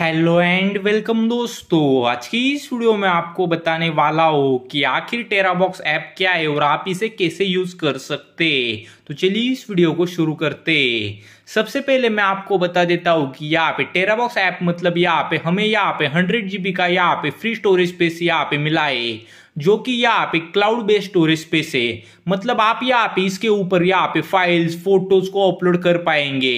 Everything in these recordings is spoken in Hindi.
हेलो एंड वेलकम दोस्तों आज की इस वीडियो में आपको बताने वाला हो कि आखिर टेराबॉक्स ऐप क्या है और आप इसे कैसे यूज कर सकते तो चलिए इस वीडियो को शुरू करते सबसे पहले मैं आपको बता देता हूँ कि यहाँ पे टेराबॉक्स ऐप मतलब यहाँ पे हमें यहाँ पे हंड्रेड जीबी का यहाँ पे फ्री स्टोरेज स्पेस यहाँ पे मिला है जो कि यहाँ पे क्लाउड बेस्ड स्टोरेज पे से मतलब आप यहाँ आप इसके ऊपर यहाँ पे फाइल्स फोटोज को अपलोड कर पाएंगे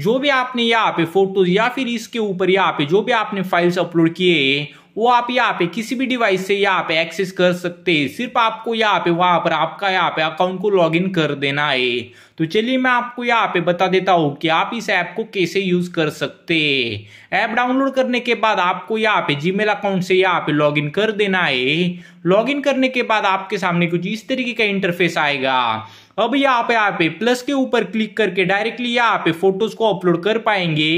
जो भी आपने यहाँ पे फोटोज या फिर इसके ऊपर यहाँ पे जो भी आपने फाइल्स अपलोड किए वो आप यहाँ पे किसी भी डिवाइस से यहाँ पे एक्सेस कर सकते हैं सिर्फ आपको यहाँ पे वहां पर आपका यहाँ पे अकाउंट को लॉगिन कर देना है तो चलिए मैं आपको यहाँ पे बता देता हूँ कि आप इस ऐप को कैसे यूज कर सकते ऐप डाउनलोड करने के बाद आपको यहाँ पे जीमेल अकाउंट से यहाँ पे लॉगिन कर देना है लॉगिन करने के बाद आपके सामने कुछ इस तरीके का इंटरफेस आएगा अब यहाँ पे आप प्लस के ऊपर क्लिक करके डायरेक्टली यहाँ पे फोटोज को अपलोड कर पाएंगे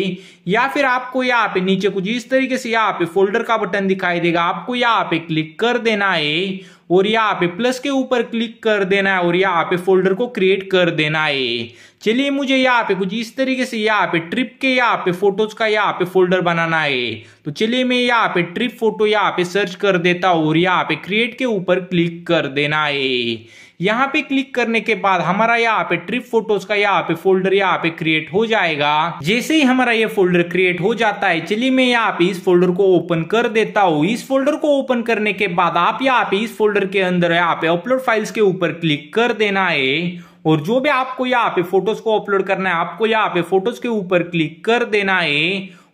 या फिर आपको यहाँ पे नीचे कुछ इस तरीके से यहाँ पे फोल्डर का बटन दिखाई देगा आपको यहाँ पे क्लिक कर देना है और यहाँ पे प्लस के ऊपर क्लिक कर देना है और यहाँ पे फोल्डर को क्रिएट कर देना है चलिए मुझे यहाँ पे कुछ इस तरीके से यहाँ पे ट्रिप के यहाँ पे फोटोज का यहाँ पे फोल्डर बनाना है तो चलिए मैं यहाँ पे ट्रिप फोटो यहाँ पे सर्च कर देता हूँ और यहाँ पे क्रिएट के ऊपर क्लिक कर देना है यहाँ पे क्लिक करने के बाद हमारा यहाँ पे ट्रिप फोटोज का यहाँ पे फोल्डर यहाँ पे क्रिएट हो जाएगा जैसे ही हमारा ये फोल्डर क्रिएट हो जाता है चलिए मैं यहाँ पे इस फोल्डर को ओपन कर देता हूँ इस फोल्डर को ओपन करने के बाद आप यहाँ पे इस फोल्डर फोल्डर के अंदर यहाँ पे अपलोड फाइल्स के ऊपर क्लिक कर देना है और जो भी आपको यहाँ पे फोटोज को अपलोड करना है आपको यहाँ पे फोटोज के ऊपर क्लिक कर देना है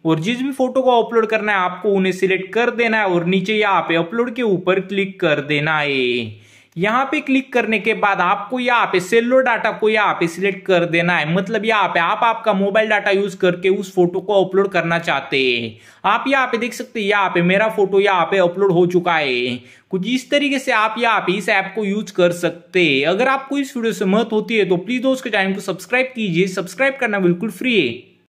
और जिस भी फोटो को अपलोड करना है आपको उन्हें सिलेक्ट कर देना है और नीचे यहाँ पे अपलोड के ऊपर क्लिक कर देना है यहां पे क्लिक करने के बाद आपको यहाँ पे सेलो डाटा को यहाँ पे सिलेक्ट कर देना है मतलब यहाँ पे आप आपका मोबाइल डाटा यूज करके उस फोटो को अपलोड करना चाहते हैं आप यहाँ पे देख सकते हैं यहाँ पे मेरा फोटो यहाँ पे अपलोड हो चुका है कुछ इस तरीके से आप यहाँ पे इस ऐप को यूज कर सकते हैं अगर आपको इस वीडियो से मत होती है तो प्लीज दोस्त के चैनल को सब्सक्राइब कीजिए सब्सक्राइब करना बिल्कुल फ्री है